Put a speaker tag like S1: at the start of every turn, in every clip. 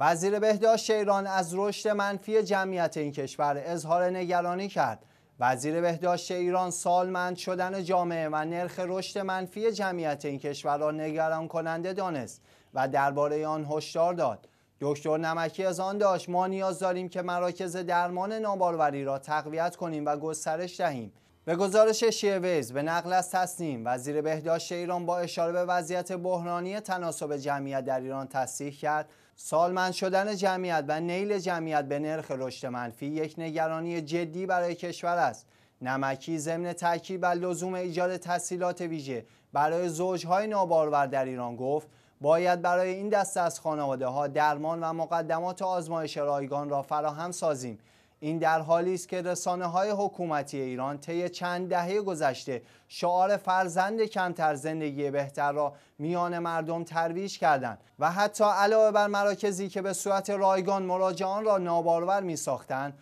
S1: وزیر بهداشت ایران از رشد منفی جمعیت این کشور اظهار نگرانی کرد وزیر بهداشت ایران سالمند شدن جامعه و نرخ رشد منفی جمعیت این کشور را نگران کننده دانست و درباره آن هشدار داد دکتر نمکی از آن داشت ما نیاز داریم که مراکز درمان ناباروری را تقویت کنیم و گسترش دهیم به گزارش شیویز به نقل از تصنیم وزیر بهداشت ایران با اشاره به وضعیت بحرانی تناسب جمعیت در ایران تصریح کرد سالمند شدن جمعیت و نیل جمعیت به نرخ رشد منفی یک نگرانی جدی برای کشور است نمکی ضمن تاکید بر لزوم ایجاد تسهیلات ویژه برای زوجهای نابارور در ایران گفت باید برای این دسته از خانواده ها درمان و مقدمات آزمایش رایگان را فراهم سازیم این در حالی است که رسانه های حکومتی ایران طی چند دهه گذشته شعار فرزند کمتر زندگی بهتر را میان مردم ترویج کردند و حتی علاوه بر مراکزی که به صورت رایگان مراجعان را نابارور می ساختند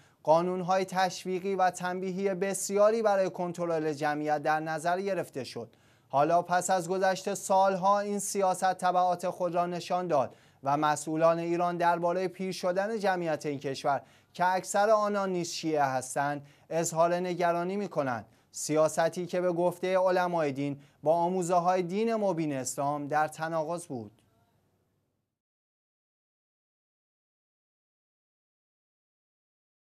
S1: های تشویقی و تنبیهی بسیاری برای کنترل جمعیت در نظر گرفته شد حالا پس از گذشت سالها این سیاست طبعات خود را نشان داد و مسئولان ایران درباره پیر شدن جمعیت این کشور که اکثر آنان نیز شیعه هستند اظهار نگرانی می کنند سیاستی که به گفته علمای دین با آموزه های دین مبین اسلام در تناقض بود